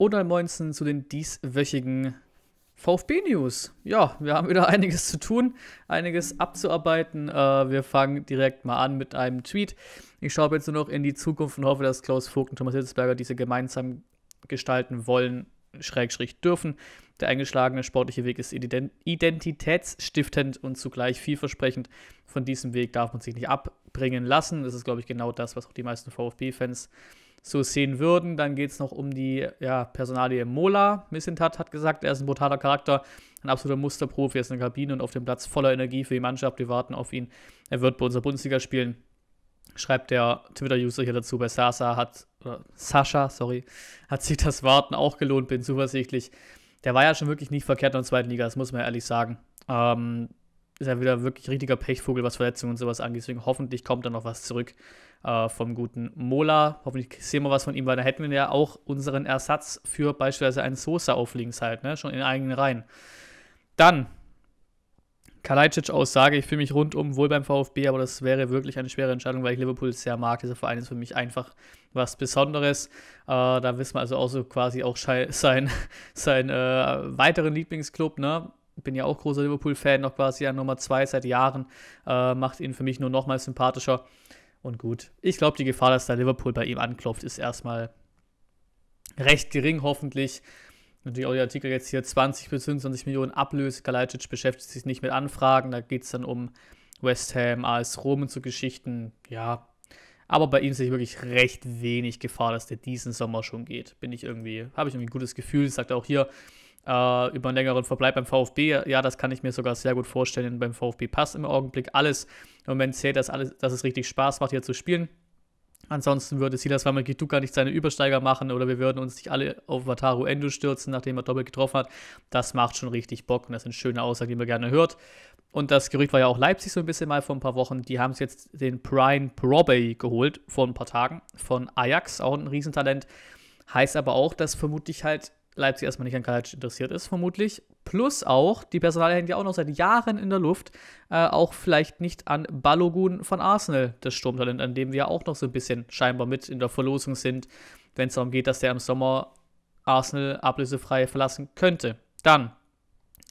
und am 19 zu den dieswöchigen VfB-News. Ja, wir haben wieder einiges zu tun, einiges abzuarbeiten. Äh, wir fangen direkt mal an mit einem Tweet. Ich schaue jetzt nur noch in die Zukunft und hoffe, dass Klaus Vogt und Thomas Hitzberger diese gemeinsam gestalten wollen, schrägstrich dürfen. Der eingeschlagene sportliche Weg ist identitätsstiftend und zugleich vielversprechend. Von diesem Weg darf man sich nicht abbringen lassen. Das ist, glaube ich, genau das, was auch die meisten VfB-Fans so sehen würden. Dann geht es noch um die ja, Personalie Mola. Missintat hat gesagt, er ist ein brutaler Charakter, ein absoluter Musterprofi, er ist in der Kabine und auf dem Platz voller Energie für die Mannschaft. Wir warten auf ihn. Er wird bei unserer Bundesliga spielen. Schreibt der Twitter-User hier dazu, bei Sasa hat, Sascha, sorry, hat sich das Warten auch gelohnt, bin zuversichtlich. Der war ja schon wirklich nicht verkehrt in der zweiten Liga, das muss man ja ehrlich sagen. Ähm, ist er wieder wirklich richtiger Pechvogel, was Verletzungen und sowas angeht. Deswegen hoffentlich kommt da noch was zurück äh, vom guten Mola. Hoffentlich sehen wir was von ihm, weil da hätten wir ja auch unseren Ersatz für beispielsweise einen Sosa auf links halt, ne? schon in eigenen Reihen. Dann Kalajdzic-Aussage, ich fühle mich rundum wohl beim VfB, aber das wäre wirklich eine schwere Entscheidung, weil ich Liverpool sehr mag. Dieser Verein ist für mich einfach was Besonderes. Äh, da wissen wir also auch so quasi auch sein, seinen äh, weiteren Lieblingsclub, ne? bin ja auch großer Liverpool-Fan, noch quasi an Nummer 2 seit Jahren, äh, macht ihn für mich nur noch mal sympathischer. Und gut, ich glaube, die Gefahr, dass da Liverpool bei ihm anklopft, ist erstmal recht gering, hoffentlich. Natürlich auch der Artikel jetzt hier 20 bis 25 Millionen Ablöse. Kalajdzic beschäftigt sich nicht mit Anfragen. Da geht es dann um West Ham, AS Rom und so Geschichten. Ja, aber bei ihm sehe ich wirklich recht wenig Gefahr, dass der diesen Sommer schon geht. Bin ich irgendwie, habe ich irgendwie ein gutes Gefühl. Sagt er auch hier, äh, über einen längeren Verbleib beim VfB. Ja, das kann ich mir sogar sehr gut vorstellen. Denn beim VfB passt im Augenblick alles. Im Moment zählt das alles, dass es richtig Spaß macht, hier zu spielen. Ansonsten würde Silas Wamagituka nicht seine Übersteiger machen oder wir würden uns nicht alle auf Wataru Endo stürzen, nachdem er doppelt getroffen hat. Das macht schon richtig Bock und das sind schöne Aussagen, die man gerne hört. Und das Gerücht war ja auch Leipzig so ein bisschen mal vor ein paar Wochen. Die haben es jetzt den Brian Probey geholt vor ein paar Tagen von Ajax, auch ein Riesentalent. Heißt aber auch, dass vermutlich halt Leipzig erstmal nicht an Kalajdzic interessiert ist, vermutlich. Plus auch, die Personalie hängt ja auch noch seit Jahren in der Luft, äh, auch vielleicht nicht an Balogun von Arsenal, das Sturmtalent, an dem wir auch noch so ein bisschen scheinbar mit in der Verlosung sind, wenn es darum geht, dass der im Sommer Arsenal ablösefrei verlassen könnte. Dann,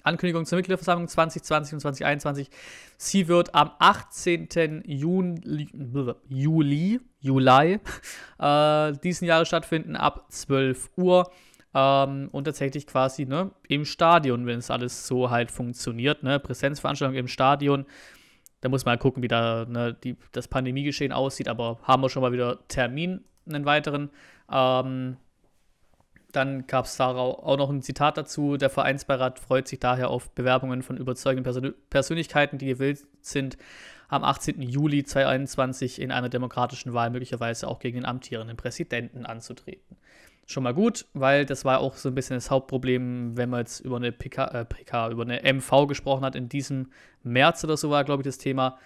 Ankündigung zur Mitgliederversammlung 2020 und 2021. Sie wird am 18. Juli, Juli, Juli äh, diesen Jahres stattfinden, ab 12 Uhr. Ähm, und tatsächlich quasi ne, im Stadion, wenn es alles so halt funktioniert, ne, Präsenzveranstaltung im Stadion. Da muss man halt gucken, wie da ne, die, das Pandemiegeschehen aussieht, aber haben wir schon mal wieder Termin, einen weiteren. Ähm, dann gab es da auch noch ein Zitat dazu. Der Vereinsbeirat freut sich daher auf Bewerbungen von überzeugenden Persön Persönlichkeiten, die gewillt sind, am 18. Juli 2021 in einer demokratischen Wahl möglicherweise auch gegen den amtierenden Präsidenten anzutreten schon mal gut, weil das war auch so ein bisschen das Hauptproblem, wenn man jetzt über eine PK, äh, PK über eine MV gesprochen hat, in diesem März oder so war, glaube ich, das Thema,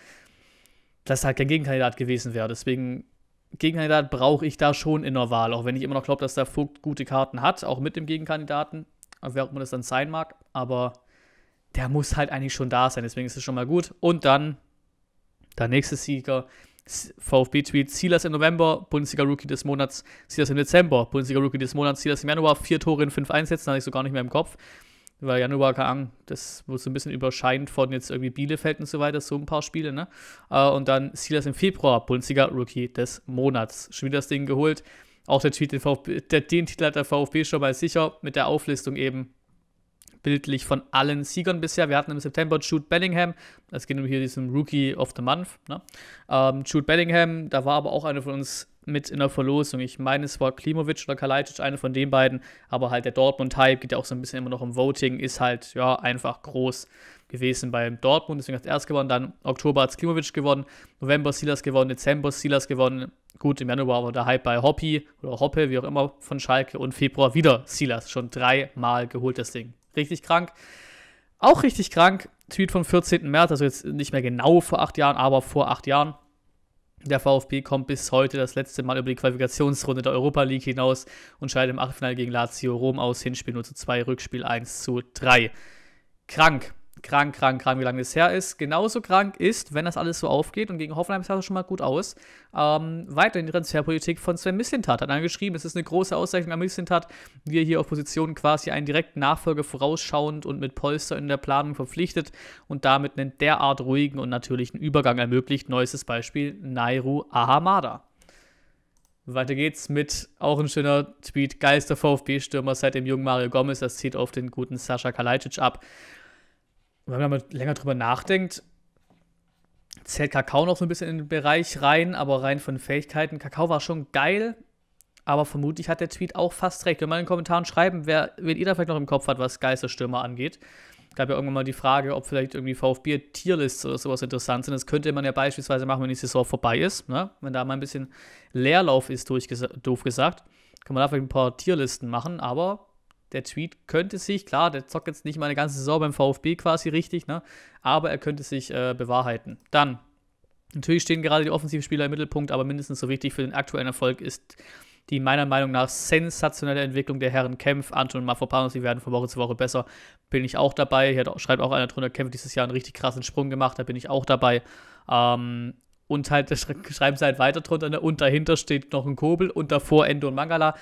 dass halt kein Gegenkandidat gewesen wäre. Deswegen, Gegenkandidat brauche ich da schon in der Wahl, auch wenn ich immer noch glaube, dass der Vogt gute Karten hat, auch mit dem Gegenkandidaten, wer auch immer das dann sein mag, aber der muss halt eigentlich schon da sein, deswegen ist es schon mal gut. Und dann der nächste Sieger, VfB-Tweet, Silas im November, Bundesliga-Rookie des Monats, Silas im Dezember, Bundesliga-Rookie des Monats, Silas im Januar, vier Tore in fünf Einsätzen, hatte ich so gar nicht mehr im Kopf, weil Januar, keine Ahnung, das wurde so ein bisschen überscheint von jetzt irgendwie Bielefeld und so weiter, so ein paar Spiele, ne? Äh, und dann Silas im Februar, Bundesliga-Rookie des Monats, schon wieder das Ding geholt, auch der Tweet, den, VfB, der, den Titel hat der VfB schon mal sicher, mit der Auflistung eben bildlich von allen Siegern bisher. Wir hatten im September Jude Bellingham, es geht um hier diesen Rookie of the Month. Ne? Ähm, Jude Bellingham, da war aber auch einer von uns mit in der Verlosung. Ich meine, es war Klimovic oder Kalajdzic, einer von den beiden, aber halt der Dortmund-Hype geht ja auch so ein bisschen immer noch im Voting, ist halt ja einfach groß gewesen beim Dortmund, deswegen hat er erst gewonnen, dann Oktober hat es Klimovic gewonnen, November Silas gewonnen, Dezember Silas gewonnen, gut, im Januar war der Hype bei Hoppy oder Hoppe, wie auch immer, von Schalke und Februar wieder Silas, schon dreimal geholt das Ding. Richtig krank. Auch richtig krank. Tweet vom 14. März, also jetzt nicht mehr genau vor acht Jahren, aber vor acht Jahren. Der VfB kommt bis heute das letzte Mal über die Qualifikationsrunde der Europa League hinaus und scheidet im Achtelfinale gegen Lazio Rom aus. Hinspiel 0 zu 2, Rückspiel 1 zu 3. Krank krank, krank, krank, wie lange das her ist. Genauso krank ist, wenn das alles so aufgeht und gegen Hoffenheim sah es schon mal gut aus, ähm, weiterhin die Transferpolitik von Sven Mislintat. Hat angeschrieben, es ist eine große Auszeichnung an Mislintat, wie er hier auf Positionen quasi einen direkten Nachfolger vorausschauend und mit Polster in der Planung verpflichtet und damit einen derart ruhigen und natürlichen Übergang ermöglicht. Neuestes Beispiel Nairu Ahamada. Weiter geht's mit auch ein schöner Tweet. Geister VfB-Stürmer seit dem jungen Mario Gomez. Das zieht auf den guten Sascha Kalajdzic ab. Und wenn man länger drüber nachdenkt, zählt Kakao noch so ein bisschen in den Bereich rein, aber rein von Fähigkeiten. Kakao war schon geil, aber vermutlich hat der Tweet auch fast recht. Wenn mal in den Kommentaren schreiben, wer, wen ihr da vielleicht noch im Kopf hat, was Geisterstürmer angeht. Gab ja irgendwann mal die Frage, ob vielleicht irgendwie VfB-Tierlists oder sowas interessant sind. Das könnte man ja beispielsweise machen, wenn die Saison vorbei ist. Ne? Wenn da mal ein bisschen Leerlauf ist, durchges doof gesagt, kann man da vielleicht ein paar Tierlisten machen, aber der Tweet könnte sich, klar, der zockt jetzt nicht mal eine ganze Saison beim VfB quasi richtig, ne? aber er könnte sich äh, bewahrheiten. Dann, natürlich stehen gerade die Offensivspieler im Mittelpunkt, aber mindestens so wichtig für den aktuellen Erfolg ist die meiner Meinung nach sensationelle Entwicklung der Herren Kempf, Anton und Mafopanos, die werden von Woche zu Woche besser, bin ich auch dabei. Hier schreibt auch einer drunter, Kempf dieses Jahr einen richtig krassen Sprung gemacht, da bin ich auch dabei. Ähm, und halt, schreiben sie halt weiter drunter, ne? und dahinter steht noch ein Kobel und davor Endo und Mangala.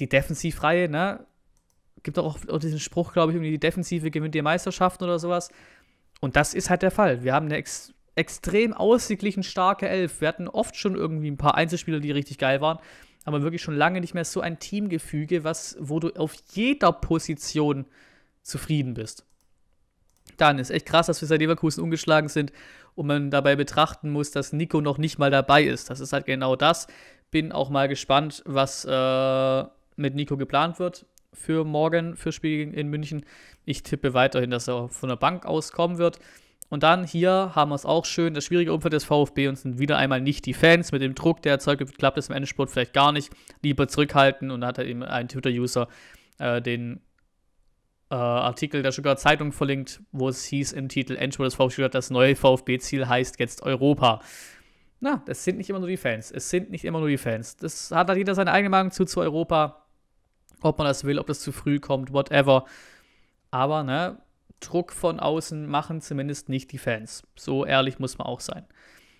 Die Defensivreihe, ne? gibt auch, auch diesen Spruch, glaube ich, irgendwie die Defensive gewinnt die Meisterschaften oder sowas. Und das ist halt der Fall. Wir haben eine ex extrem ausgeglichen starke Elf. Wir hatten oft schon irgendwie ein paar Einzelspieler, die richtig geil waren, aber wirklich schon lange nicht mehr so ein Teamgefüge, was, wo du auf jeder Position zufrieden bist. Dann ist echt krass, dass wir seit Leverkusen ungeschlagen sind und man dabei betrachten muss, dass Nico noch nicht mal dabei ist. Das ist halt genau das. Bin auch mal gespannt, was äh, mit Nico geplant wird für morgen, für Spiel in München. Ich tippe weiterhin, dass er von der Bank auskommen wird. Und dann hier haben wir es auch schön, das schwierige Umfeld des VfB und sind wieder einmal nicht die Fans. Mit dem Druck, der erzeugt wird, klappt es im Endspurt vielleicht gar nicht. Lieber zurückhalten und da hat eben ein Twitter-User äh, den äh, Artikel der Stuttgarter Zeitung verlinkt, wo es hieß im Titel Endspurt des VfB Stuttgart, das neue VfB-Ziel heißt jetzt Europa. Na, das sind nicht immer nur die Fans. Es sind nicht immer nur die Fans. Das hat halt jeder seine eigene Meinung zu, zu Europa. Ob man das will, ob das zu früh kommt, whatever. Aber, ne, Druck von außen machen zumindest nicht die Fans. So ehrlich muss man auch sein.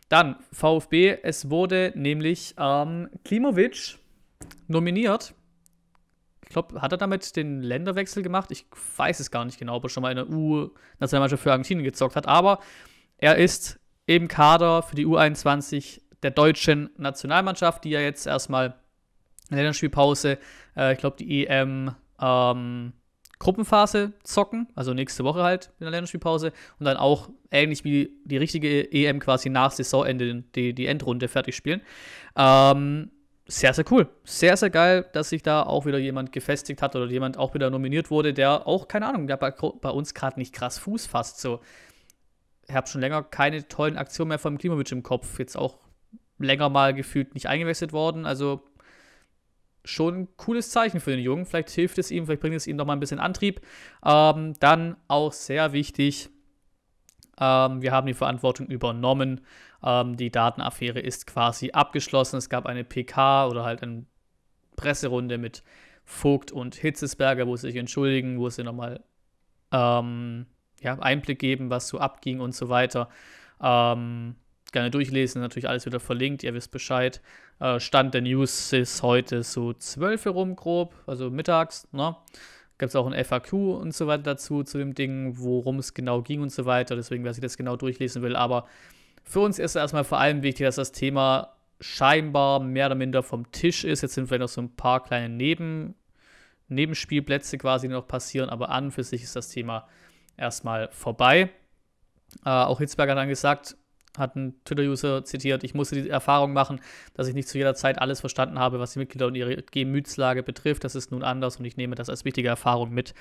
Dann VfB, es wurde nämlich ähm, Klimovic nominiert. Ich glaube, hat er damit den Länderwechsel gemacht? Ich weiß es gar nicht genau, ob er schon mal in der U-Nationalmannschaft für Argentinien gezockt hat. Aber er ist im Kader für die U21 der deutschen Nationalmannschaft, die ja jetzt erstmal Länderspielpause, äh, ich glaube die EM ähm, Gruppenphase zocken, also nächste Woche halt in der Länderspielpause und dann auch ähnlich wie die richtige EM quasi nach Saisonende die, die Endrunde fertig spielen. Ähm, sehr, sehr cool. Sehr, sehr geil, dass sich da auch wieder jemand gefestigt hat oder jemand auch wieder nominiert wurde, der auch, keine Ahnung, der bei, bei uns gerade nicht krass Fuß fasst. So, ich habe schon länger keine tollen Aktionen mehr vom Klimovic im Kopf. Jetzt auch länger mal gefühlt nicht eingewechselt worden. Also schon ein cooles Zeichen für den Jungen. Vielleicht hilft es ihm, vielleicht bringt es ihm nochmal ein bisschen Antrieb. Ähm, dann auch sehr wichtig, ähm, wir haben die Verantwortung übernommen. Ähm, die Datenaffäre ist quasi abgeschlossen. Es gab eine PK oder halt eine Presserunde mit Vogt und Hitzesberger, wo sie sich entschuldigen, wo sie nochmal ähm, ja, Einblick geben, was so abging und so weiter. Ähm, gerne durchlesen, natürlich alles wieder verlinkt, ihr wisst Bescheid. Äh, Stand der News ist heute so 12 herum grob, also mittags, ne? Gab es auch ein FAQ und so weiter dazu, zu dem Ding, worum es genau ging und so weiter. Deswegen, wer sich das genau durchlesen will. Aber für uns ist erstmal vor allem wichtig, dass das Thema scheinbar mehr oder minder vom Tisch ist. Jetzt sind vielleicht noch so ein paar kleine Neben Nebenspielplätze quasi noch passieren, aber an und für sich ist das Thema erstmal vorbei. Äh, auch Hitzberger hat dann gesagt, hat ein Twitter-User zitiert, ich musste die Erfahrung machen, dass ich nicht zu jeder Zeit alles verstanden habe, was die Mitglieder und ihre Gemütslage betrifft. Das ist nun anders und ich nehme das als wichtige Erfahrung mit.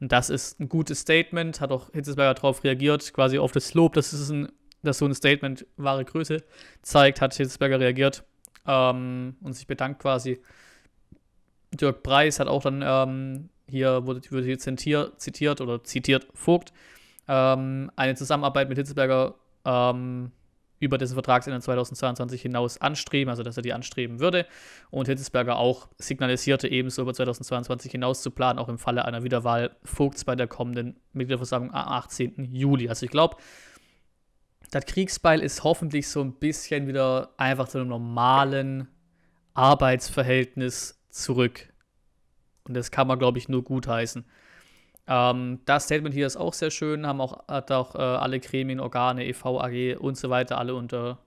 Und das ist ein gutes Statement, hat auch Hitzesberger darauf reagiert, quasi auf das Lob, dass, es ein, dass so ein Statement wahre Größe zeigt, hat Hitzesberger reagiert ähm, und sich bedankt quasi. Dirk Preis hat auch dann ähm, hier, wurde, wurde hier zitiert, oder zitiert Vogt, ähm, eine Zusammenarbeit mit Hitzesberger ähm, über dessen Vertragsende 2022 hinaus anstreben, also dass er die anstreben würde. Und Hitzesberger auch signalisierte ebenso über 2022 hinaus zu planen, auch im Falle einer Wiederwahl Vogts bei der kommenden Mitgliederversammlung am 18. Juli. Also ich glaube, das Kriegsbeil ist hoffentlich so ein bisschen wieder einfach zu einem normalen Arbeitsverhältnis zurück. Und das kann man, glaube ich, nur gutheißen. Ähm, das Statement hier ist auch sehr schön, haben auch, hat auch äh, alle Gremien, Organe, EV, AG und so weiter alle unter,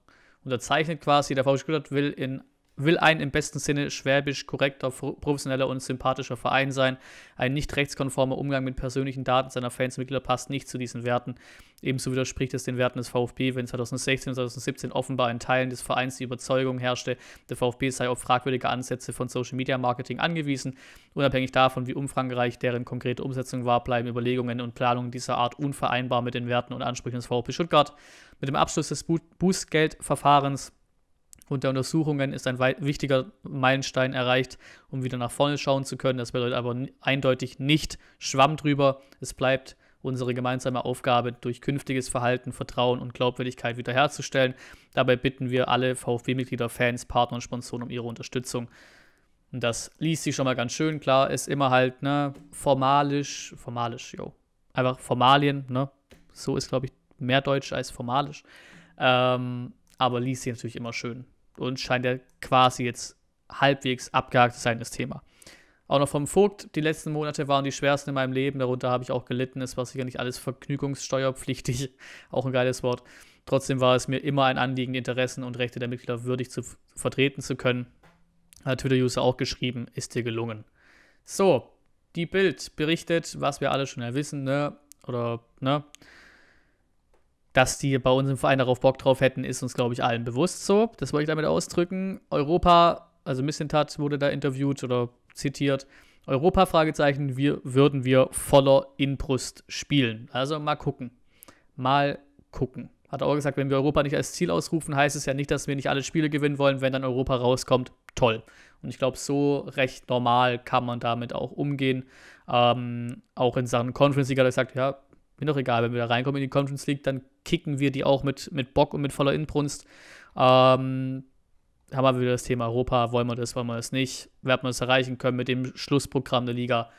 unterzeichnet quasi. Der VfG will in will ein im besten Sinne schwäbisch korrekter, professioneller und sympathischer Verein sein. Ein nicht rechtskonformer Umgang mit persönlichen Daten seiner Fans und Mitglieder passt nicht zu diesen Werten. Ebenso widerspricht es den Werten des VfB, wenn 2016 und 2017 offenbar in Teilen des Vereins die Überzeugung herrschte, der VfB sei auf fragwürdige Ansätze von Social Media Marketing angewiesen. Unabhängig davon, wie umfangreich deren konkrete Umsetzung war, bleiben Überlegungen und Planungen dieser Art unvereinbar mit den Werten und Ansprüchen des VfB Stuttgart. Mit dem Abschluss des Bu Bußgeldverfahrens und der Untersuchungen ist ein wichtiger Meilenstein erreicht, um wieder nach vorne schauen zu können. Das bedeutet aber eindeutig nicht Schwamm drüber. Es bleibt unsere gemeinsame Aufgabe, durch künftiges Verhalten Vertrauen und Glaubwürdigkeit wiederherzustellen. Dabei bitten wir alle VfB-Mitglieder, Fans, Partner und Sponsoren um ihre Unterstützung. Und das liest sich schon mal ganz schön. Klar, ist immer halt, ne, formalisch, formalisch, jo. Einfach Formalien, ne? So ist, glaube ich, mehr Deutsch als formalisch. Ähm, aber liest sich natürlich immer schön und scheint ja quasi jetzt halbwegs abgehakt zu sein, das Thema. Auch noch vom Vogt, die letzten Monate waren die schwersten in meinem Leben, darunter habe ich auch gelitten, es war sicher nicht alles vergnügungssteuerpflichtig, auch ein geiles Wort. Trotzdem war es mir immer ein Anliegen, die Interessen und Rechte der Mitglieder würdig zu vertreten zu können. Hat Twitter-User auch geschrieben, ist dir gelungen. So, die Bild berichtet, was wir alle schon ja wissen, ne? Oder, ne? Dass die bei uns im Verein darauf Bock drauf hätten, ist uns, glaube ich, allen bewusst so. Das wollte ich damit ausdrücken. Europa, also Missintat wurde da interviewt oder zitiert. Europa, Fragezeichen, wir, würden wir voller Inbrust spielen. Also mal gucken. Mal gucken. Hat er auch gesagt, wenn wir Europa nicht als Ziel ausrufen, heißt es ja nicht, dass wir nicht alle Spiele gewinnen wollen. Wenn dann Europa rauskommt, toll. Und ich glaube, so recht normal kann man damit auch umgehen. Ähm, auch in Sachen Conference League hat er gesagt, ja, mir doch egal, wenn wir da reinkommen in die Conference League, dann kicken wir die auch mit, mit Bock und mit voller Inbrunst. Ähm, haben wir wieder das Thema Europa, wollen wir das, wollen wir das nicht, werden wir es erreichen können mit dem Schlussprogramm der Liga.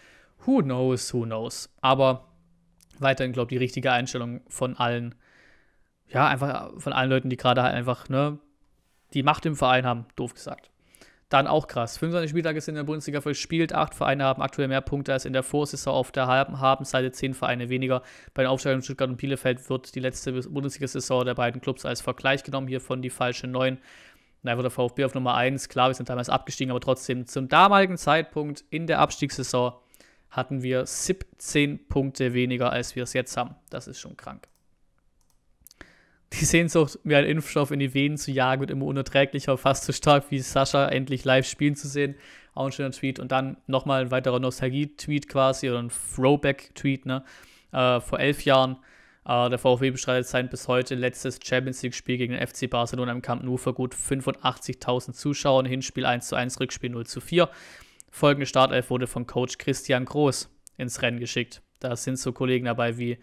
Who knows, who knows. Aber weiterhin, glaube ich, die richtige Einstellung von allen, ja, einfach von allen Leuten, die gerade halt einfach, ne, die Macht im Verein haben, doof gesagt dann auch krass. 25 Spieltage sind in der Bundesliga verspielt, acht Vereine haben aktuell mehr Punkte als in der Vorsaison. Auf der halben Seite zehn Vereine weniger. Bei den Aufstellungen Stuttgart und Bielefeld wird die letzte Bundesliga-Saison der beiden Clubs als Vergleich genommen, hier von die falsche 9. Da wird der VfB auf Nummer 1. Klar, wir sind damals abgestiegen, aber trotzdem zum damaligen Zeitpunkt in der Abstiegssaison hatten wir 17 Punkte weniger, als wir es jetzt haben. Das ist schon krank. Die Sehnsucht, mir einen Impfstoff in die Venen zu jagen, wird immer unerträglicher, fast so stark wie Sascha endlich live spielen zu sehen. Auch ein schöner Tweet. Und dann nochmal ein weiterer Nostalgie-Tweet quasi oder ein Throwback-Tweet, ne? Äh, vor elf Jahren. Äh, der VfB bestreitet sein bis heute letztes Champions League-Spiel gegen den FC Barcelona im Camp Nou für gut 85.000 Zuschauer. Hinspiel 1 zu 1, Rückspiel 0 zu 4. Folgende Startelf wurde von Coach Christian Groß ins Rennen geschickt. Da sind so Kollegen dabei wie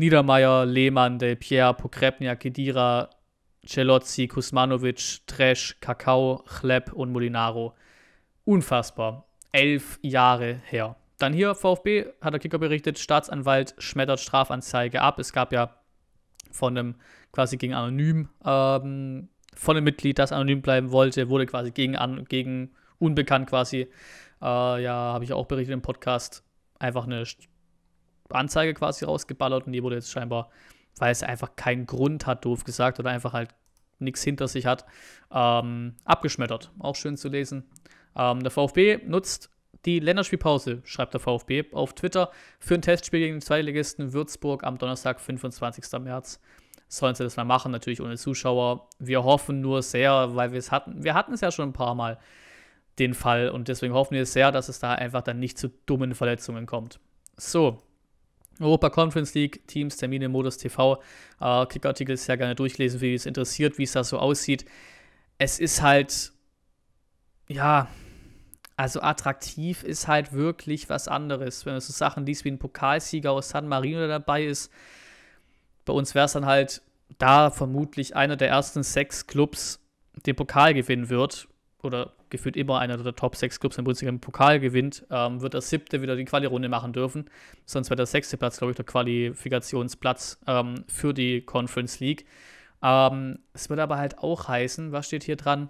Niedermeyer, Lehmann, Del Pierre, Pokrepnia, Kedira, Celozzi, Kusmanovic, Tresch, Kakao, Chlepp und Molinaro. Unfassbar. Elf Jahre her. Dann hier VfB, hat der Kicker berichtet, Staatsanwalt schmettert Strafanzeige ab. Es gab ja von einem quasi gegen Anonym, ähm, von einem Mitglied, das anonym bleiben wollte, wurde quasi gegen, an, gegen unbekannt quasi, äh, ja, habe ich auch berichtet im Podcast, einfach eine Anzeige quasi rausgeballert und die wurde jetzt scheinbar, weil es einfach keinen Grund hat, doof gesagt, oder einfach halt nichts hinter sich hat, ähm, abgeschmettert. Auch schön zu lesen. Ähm, der VfB nutzt die Länderspielpause, schreibt der VfB auf Twitter, für ein Testspiel gegen den Zweitligisten Würzburg am Donnerstag, 25. März. Sollen sie das mal machen, natürlich ohne Zuschauer. Wir hoffen nur sehr, weil wir es hatten, wir hatten es ja schon ein paar Mal, den Fall. Und deswegen hoffen wir sehr, dass es da einfach dann nicht zu dummen Verletzungen kommt. So, Europa Conference League, Teams, Termine, Modus TV. Äh, Kickartikel ist gerne durchlesen, wie es interessiert, wie es da so aussieht. Es ist halt, ja, also attraktiv ist halt wirklich was anderes. Wenn du so Sachen liest wie ein Pokalsieger aus San Marino dabei ist, bei uns wäre es dann halt da vermutlich einer der ersten sechs Clubs, den Pokal gewinnen wird. Oder gefühlt immer einer der Top 6 Clubs im Bundesliga im Pokal gewinnt, ähm, wird der siebte wieder die Quali-Runde machen dürfen. Sonst wäre der sechste Platz, glaube ich, der Qualifikationsplatz ähm, für die Conference League. Ähm, es wird aber halt auch heißen, was steht hier dran?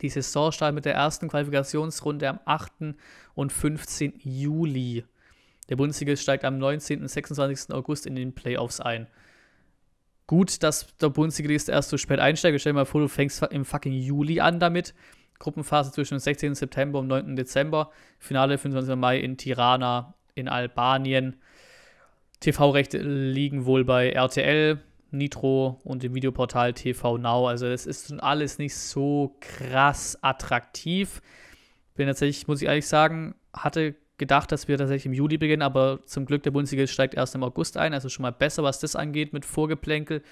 Die Saison startet mit der ersten Qualifikationsrunde am 8. und 15. Juli. Der Bundesliga steigt am 19. und 26. August in den Playoffs ein gut, dass der Bundesliga erst so spät einsteigt. Stell dir mal vor, du fängst im fucking Juli an damit. Gruppenphase zwischen dem 16. September und 9. Dezember. Finale 25. Mai in Tirana in Albanien. TV-Rechte liegen wohl bei RTL, Nitro und dem Videoportal TV Now. Also es ist alles nicht so krass attraktiv. Bin tatsächlich, muss ich ehrlich sagen, hatte gedacht, dass wir tatsächlich im Juli beginnen, aber zum Glück der Bundesliga steigt erst im August ein, also schon mal besser, was das angeht mit Vorgeplänkel.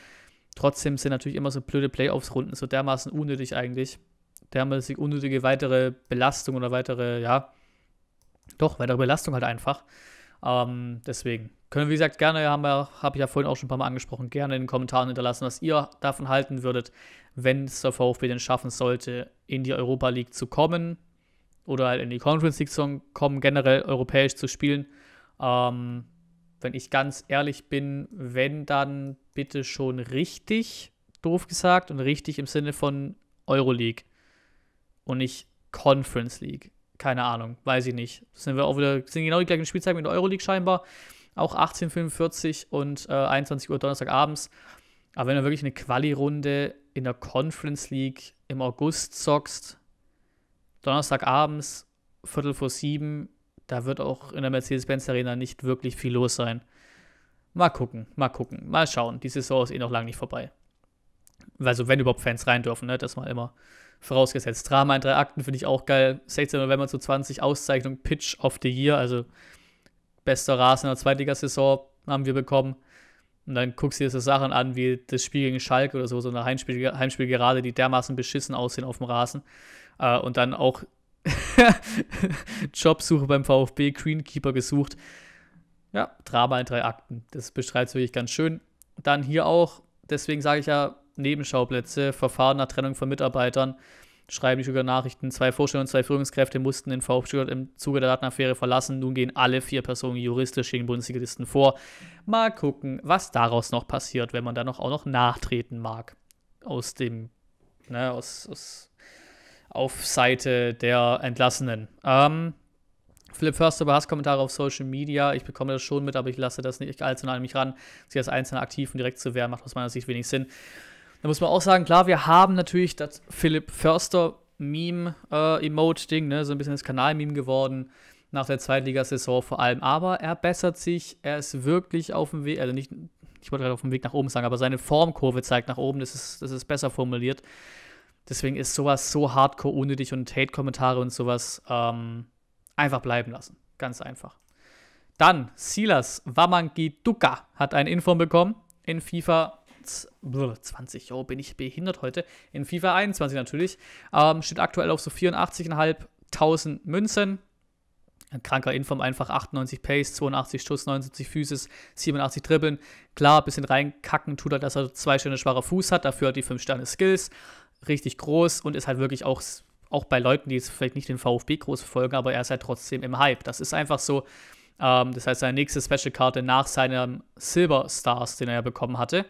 Trotzdem sind natürlich immer so blöde Playoffs-Runden so dermaßen unnötig eigentlich dermaßen unnötige weitere Belastung oder weitere, ja, doch, weitere Belastung halt einfach. Ähm, deswegen können, wir, wie gesagt, gerne, habe hab ich ja vorhin auch schon ein paar Mal angesprochen, gerne in den Kommentaren hinterlassen, was ihr davon halten würdet, wenn es der VfB denn schaffen sollte, in die Europa League zu kommen oder halt in die Conference League zu kommen, generell europäisch zu spielen. Ähm, wenn ich ganz ehrlich bin, wenn dann bitte schon richtig, doof gesagt, und richtig im Sinne von Euroleague und nicht Conference League. Keine Ahnung, weiß ich nicht. Das sind wir auch wieder, sind genau die gleichen Spielzeiten wie in der Euroleague scheinbar. Auch 18.45 und äh, 21 Uhr Donnerstagabends. Aber wenn du wirklich eine Quali-Runde in der Conference League im August zockst, Donnerstagabends, Viertel vor sieben, da wird auch in der Mercedes-Benz Arena nicht wirklich viel los sein. Mal gucken, mal gucken, mal schauen. Die Saison ist eh noch lange nicht vorbei. Also, wenn überhaupt Fans rein dürfen, ne? das mal immer vorausgesetzt. Drama in drei Akten finde ich auch geil. 16. November zu 20, Auszeichnung Pitch of the Year, also bester Rasen in der Zweitliga-Saison haben wir bekommen. Und dann guckst du dir so Sachen an, wie das Spiel gegen Schalke oder so, so eine Heimspiel, Heimspiel gerade, die dermaßen beschissen aussehen auf dem Rasen. Äh, und dann auch Jobsuche beim VfB, Greenkeeper gesucht. Ja, Drama in drei Akten. Das beschreibt es wirklich ganz schön. Dann hier auch, deswegen sage ich ja, Nebenschauplätze, Verfahren nach Trennung von Mitarbeitern, schreiben die Stuttgarter Nachrichten. Zwei Vorstellungen, und zwei Führungskräfte mussten den VfB Stuttgart im Zuge der Datenaffäre verlassen. Nun gehen alle vier Personen juristisch gegen Bundesligisten vor. Mal gucken, was daraus noch passiert, wenn man da noch auch noch nachtreten mag. Aus dem, ne, aus, aus auf Seite der Entlassenen. Ähm, Philipp Förster über Hasskommentare auf Social Media. Ich bekomme das schon mit, aber ich lasse das nicht allzu nah an mich ran. Sich als Einzelner aktiv und direkt zu wehren, macht aus meiner Sicht wenig Sinn. Da muss man auch sagen, klar, wir haben natürlich das Philipp Förster Meme-Emote-Ding, äh, ne? so ein bisschen das Kanal-Meme geworden nach der Zweitligasaison vor allem. Aber er bessert sich, er ist wirklich auf dem Weg, also nicht, ich wollte gerade auf dem Weg nach oben sagen, aber seine Formkurve zeigt nach oben, das ist, das ist besser formuliert. Deswegen ist sowas so hardcore unnötig und Hate-Kommentare und sowas ähm, einfach bleiben lassen. Ganz einfach. Dann, Silas Wamangi hat eine Info bekommen. In FIFA 20, oh, bin ich behindert heute. In FIFA 21 natürlich. Ähm, steht aktuell auf so 84.500 Münzen. Ein kranker Inform einfach 98 Pace, 82 Schuss, 79 Füße, 87 Dribbeln. Klar, ein bisschen reinkacken tut er, dass er zwei schöne schwacher Fuß hat, dafür hat die 5 Sterne Skills. Richtig groß und ist halt wirklich auch, auch bei Leuten, die jetzt vielleicht nicht den VfB groß verfolgen, aber er ist halt trotzdem im Hype. Das ist einfach so. Ähm, das heißt, seine nächste Special-Karte nach seinem Silver Stars, den er ja bekommen hatte,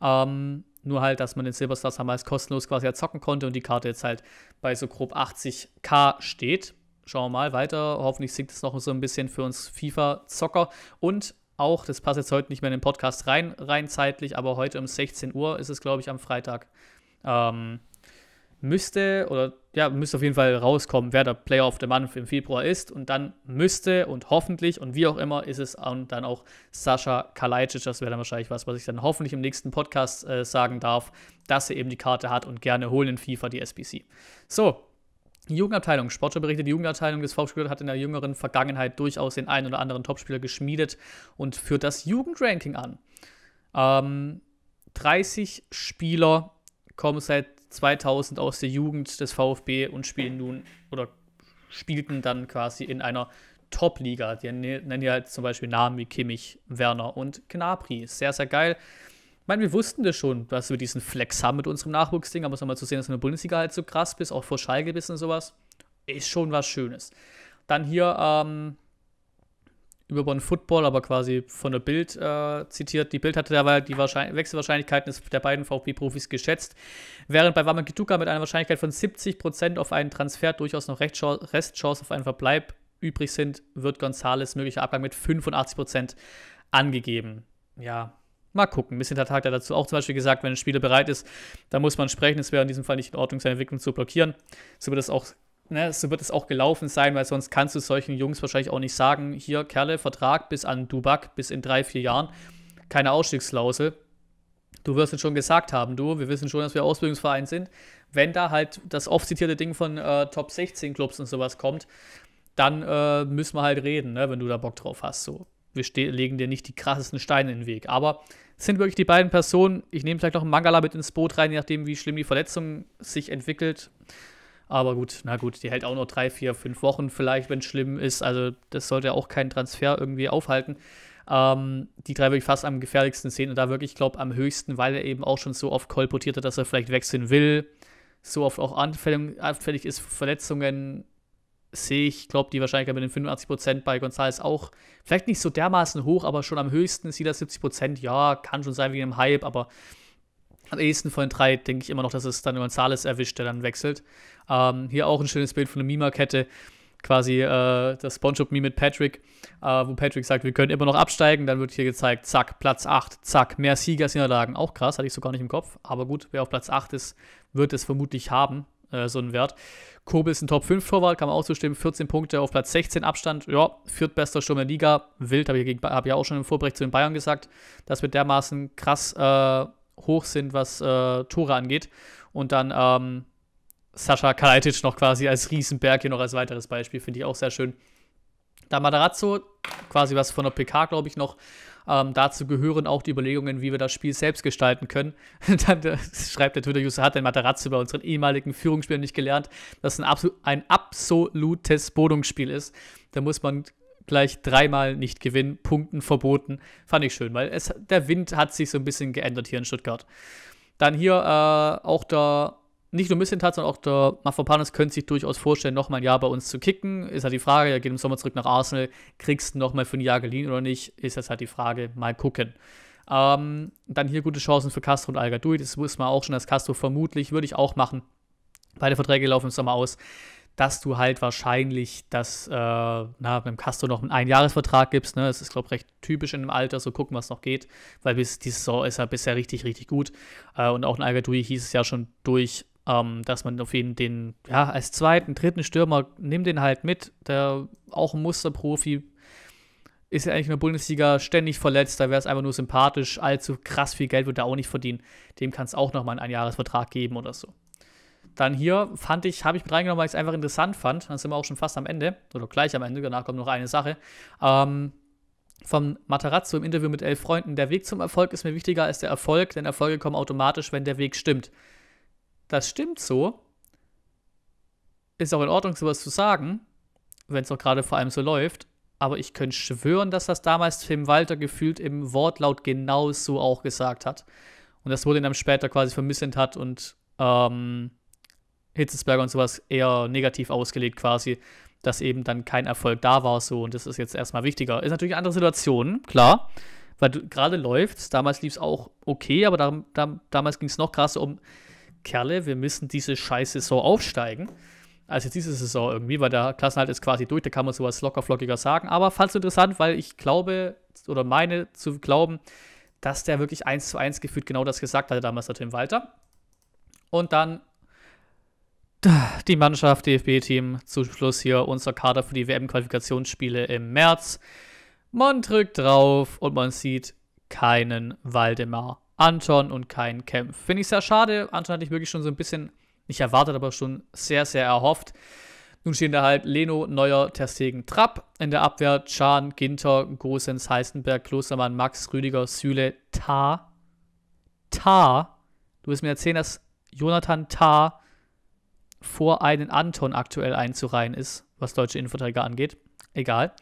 ähm, nur halt, dass man den Silver damals kostenlos quasi halt zocken konnte und die Karte jetzt halt bei so grob 80k steht. Schauen wir mal weiter. Hoffentlich sinkt es noch so ein bisschen für uns FIFA-Zocker. Und auch, das passt jetzt heute nicht mehr in den Podcast rein, rein zeitlich, aber heute um 16 Uhr ist es, glaube ich, am Freitag. Ähm, müsste oder ja, müsste auf jeden Fall rauskommen, wer der Player of the Month im Februar ist. Und dann müsste und hoffentlich und wie auch immer ist es dann auch Sascha Kalajdzic. Das wäre dann wahrscheinlich was, was ich dann hoffentlich im nächsten Podcast äh, sagen darf, dass er eben die Karte hat und gerne holen in FIFA die SBC. So, die Jugendabteilung. Sportschau berichtet, die Jugendabteilung des VfB hat in der jüngeren Vergangenheit durchaus den einen oder anderen Topspieler geschmiedet und führt das Jugendranking an. Ähm, 30 Spieler kommen seit 2000 aus der Jugend des VfB und spielen nun oder spielten dann quasi in einer Top-Liga. Die nennen ja halt zum Beispiel Namen wie Kimmich, Werner und Gnabry. Sehr, sehr geil. Ich meine, wir wussten das schon, dass wir diesen Flex haben mit unserem Nachwuchsding, aber es nochmal zu sehen, dass du in der Bundesliga halt so krass bist, auch vor Schalke bist und sowas, ist schon was Schönes. Dann hier ähm, über Bonn Football, aber quasi von der Bild äh, zitiert. Die Bild hatte dabei die Wahrscheinlich Wechselwahrscheinlichkeiten der beiden VfB-Profis geschätzt, während bei Wamakituka mit einer Wahrscheinlichkeit von 70% auf einen Transfer durchaus noch Restchance auf einen Verbleib übrig sind, wird Gonzales möglicher Abgang mit 85% angegeben. Ja, mal gucken. Missintat hat er dazu auch zum Beispiel gesagt, wenn ein Spieler bereit ist, dann muss man sprechen. Es wäre in diesem Fall nicht in Ordnung, seine Entwicklung zu blockieren. So wird das auch ne, so wird es auch gelaufen sein, weil sonst kannst du solchen Jungs wahrscheinlich auch nicht sagen, hier, Kerle, Vertrag bis an Dubak, bis in drei, vier Jahren, keine Ausstiegsklausel. Du wirst es schon gesagt haben, du, wir wissen schon, dass wir Ausbildungsverein sind. Wenn da halt das oft zitierte Ding von äh, Top 16 Clubs und sowas kommt, dann äh, müssen wir halt reden, ne, wenn du da Bock drauf hast. So. Wir legen dir nicht die krassesten Steine in den Weg. Aber es sind wirklich die beiden Personen. Ich nehme vielleicht noch einen Mangala mit ins Boot rein, je nachdem, wie schlimm die Verletzung sich entwickelt. Aber gut, na gut, die hält auch noch drei, vier, fünf Wochen vielleicht, wenn es schlimm ist. Also das sollte ja auch keinen Transfer irgendwie aufhalten. Ähm, die drei würde ich fast am gefährlichsten sehen und da wirklich, ich glaube, am höchsten, weil er eben auch schon so oft kolportiert hat, dass er vielleicht wechseln will. So oft auch anfällig, ist für Verletzungen, sehe ich, glaube die Wahrscheinlichkeit mit den 85% bei Gonzales auch vielleicht nicht so dermaßen hoch, aber schon am höchsten ist sie das 70%. Ja, kann schon sein wegen dem Hype, aber am ehesten von den drei denke ich immer noch, dass es dann Gonzales erwischt, der dann wechselt. Ähm, hier auch ein schönes Bild von der Mima-Kette, quasi äh, das Spongebob-Meme mit Patrick, äh, wo Patrick sagt, wir können immer noch absteigen. Dann wird hier gezeigt, zack, Platz 8, zack, mehr Siegers Siegersniederlagen. Auch krass, hatte ich so gar nicht im Kopf. Aber gut, wer auf Platz 8 ist, wird es vermutlich haben, äh, so einen Wert. Kobel ist ein top 5 vorwahl kann man auch zustimmen. 14 Punkte auf Platz 16 Abstand. Ja, viertbester Sturm der Liga. Wild, habe ich, hab ich auch schon im Vorbericht zu den Bayern gesagt. Das wird dermaßen krass äh, hoch sind, was äh, Tore angeht. Und dann ähm, Sascha Kalajdzic noch quasi als Riesenberg hier noch als weiteres Beispiel, finde ich auch sehr schön. Da Matarazzo, quasi was von der PK, glaube ich, noch. Ähm, dazu gehören auch die Überlegungen, wie wir das Spiel selbst gestalten können. dann äh, schreibt der Twitter-User, hat ein Matarazzo bei unseren ehemaligen Führungsspielern nicht gelernt, dass ein, absol ein absolutes Bodungsspiel ist. Da muss man gleich dreimal nicht gewinnen, Punkten verboten. Fand ich schön, weil es, der Wind hat sich so ein bisschen geändert hier in Stuttgart. Dann hier äh, auch der, nicht nur Missintat, sondern auch der Mafropanus könnte sich durchaus vorstellen, nochmal ein Jahr bei uns zu kicken. Ist halt die Frage, er geht im Sommer zurück nach Arsenal, kriegst du nochmal für ein Jahr geliehen oder nicht? Ist das halt die Frage, mal gucken. Ähm, dann hier gute Chancen für Castro und al Das wusste man auch schon, dass Castro vermutlich, würde ich auch machen. Beide Verträge laufen im Sommer aus dass du halt wahrscheinlich das, äh, na, beim Castro noch einen Einjahresvertrag gibst. Ne? Das ist, glaube ich, recht typisch in dem Alter, so gucken, was noch geht, weil bis die Saison ist er bisher richtig, richtig gut. Äh, und auch in Algadui hieß es ja schon durch, ähm, dass man auf jeden den, ja, als zweiten, dritten Stürmer, nimm den halt mit, der auch ein Musterprofi, ist ja eigentlich in der Bundesliga ständig verletzt, da wäre es einfach nur sympathisch, allzu krass viel Geld wird er auch nicht verdienen. Dem kann es auch nochmal einen Einjahresvertrag geben oder so. Dann hier fand ich, habe ich mit reingenommen, weil ich es einfach interessant fand. Dann sind wir auch schon fast am Ende oder gleich am Ende. Genau, Danach kommt noch eine Sache. Ähm, vom Matarazzo im Interview mit elf Freunden. Der Weg zum Erfolg ist mir wichtiger als der Erfolg, denn Erfolge kommen automatisch, wenn der Weg stimmt. Das stimmt so. Ist auch in Ordnung, sowas zu sagen, wenn es auch gerade vor allem so läuft. Aber ich könnte schwören, dass das damals Tim Walter gefühlt im Wortlaut genau so auch gesagt hat. Und das wurde ihm dann später quasi vermissend hat und ähm, Hitzelsberger und sowas eher negativ ausgelegt quasi, dass eben dann kein Erfolg da war so und das ist jetzt erstmal wichtiger. Ist natürlich eine andere Situation, klar, weil gerade läuft, damals lief es auch okay, aber da, da, damals ging es noch krasser um, Kerle, wir müssen diese scheiß Saison aufsteigen. Also diese Saison irgendwie, weil der Klassenhalt ist quasi durch, da kann man sowas locker flockiger sagen. Aber fand es interessant, weil ich glaube oder meine zu glauben, dass der wirklich eins zu eins gefühlt genau das gesagt hatte damals der Tim Walter. Und dann die Mannschaft, DFB-Team, zum Schluss hier unser Kader für die WM-Qualifikationsspiele im März. Man drückt drauf und man sieht keinen Waldemar Anton und keinen Kempf. Finde ich sehr schade. Anton hatte ich wirklich schon so ein bisschen, nicht erwartet, aber schon sehr, sehr erhofft. Nun stehen da halt Leno, Neuer, Terstegen, Trapp. In der Abwehr Chan, Ginter, Gosens, Heißenberg, Klostermann, Max, Rüdiger, Süle, Ta. Ta. Du wirst mir erzählen, dass Jonathan Ta vor einen Anton aktuell einzureihen ist, was deutsche Innenverteidiger angeht. Egal.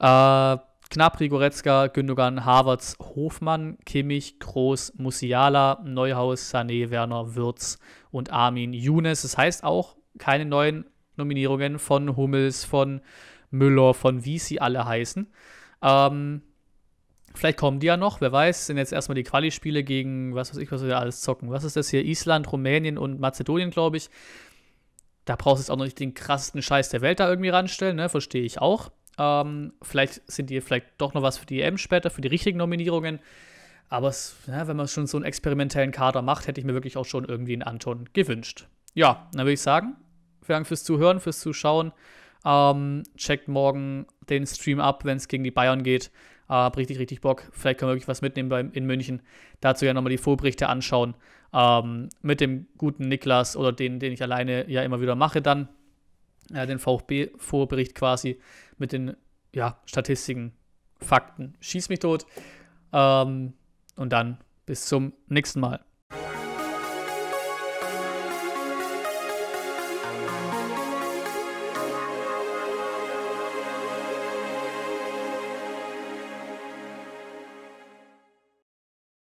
Äh, Knapri, Goretzka, Gündogan, Havertz, Hofmann, Kimmich, Groß, Musiala, Neuhaus, Sané, Werner, Würz und Armin Younes. Das heißt auch keine neuen Nominierungen von Hummels, von Müller, von wie sie alle heißen. Ähm, vielleicht kommen die ja noch, wer weiß. Sind jetzt erstmal die Quali-Spiele gegen, was weiß ich, was wir alles zocken. Was ist das hier? Island, Rumänien und Mazedonien, glaube ich da brauchst du jetzt auch noch nicht den krassesten Scheiß der Welt da irgendwie ranstellen, ne? Verstehe ich auch. Ähm, vielleicht sind die vielleicht doch noch was für die EM später, für die richtigen Nominierungen. Aber es, ja, ne, wenn man schon so einen experimentellen Kader macht, hätte ich mir wirklich auch schon irgendwie einen Anton gewünscht. Ja, dann würde ich sagen, vielen Dank fürs Zuhören, fürs Zuschauen. Ähm, checkt morgen den Stream ab, wenn es gegen die Bayern geht. Äh, richtig, richtig Bock. Vielleicht können wir wirklich was mitnehmen beim, in München. Dazu ja nochmal die Vorberichte anschauen ähm, mit dem guten Niklas oder den, den ich alleine ja immer wieder mache, dann äh, den VfB-Vorbericht quasi mit den ja, Statistiken, Fakten. Schieß mich tot. Ähm, und dann bis zum nächsten Mal.